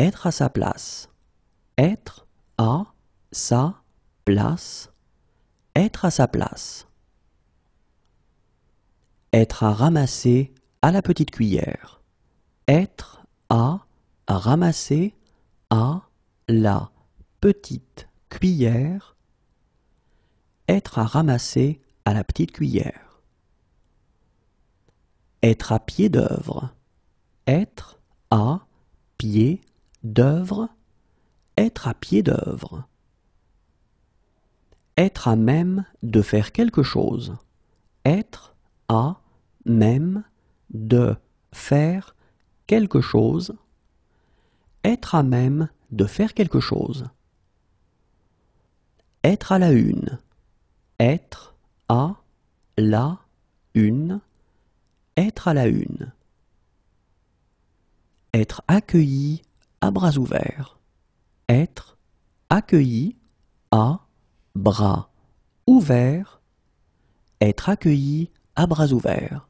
Être à sa place. Être à sa place. Être à sa place. Être à ramasser à la petite cuillère. Être à ramasser à la petite cuillère. Être à ramasser à la petite cuillère. Être à pied d'œuvre. Être à pied d'œuvre, être à pied d'œuvre. Être à même de faire quelque chose. Être à même de faire quelque chose. Être à même de faire quelque chose. Être à la une. Être à la une. Être à la une. Être accueilli à bras ouverts. Être accueilli à bras ouverts. Être accueilli à bras ouverts.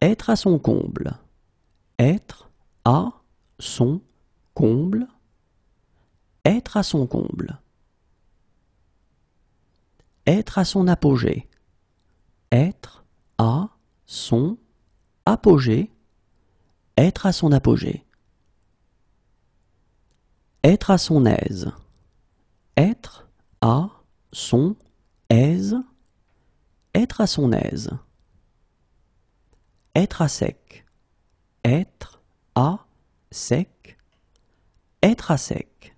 Être à son comble. Être à son comble. Être à son comble. Être à son apogée. Être à son apogée être à son apogée. Être à son aise. Être à son aise. Être à son aise. Être à sec. Être à sec. Être à sec.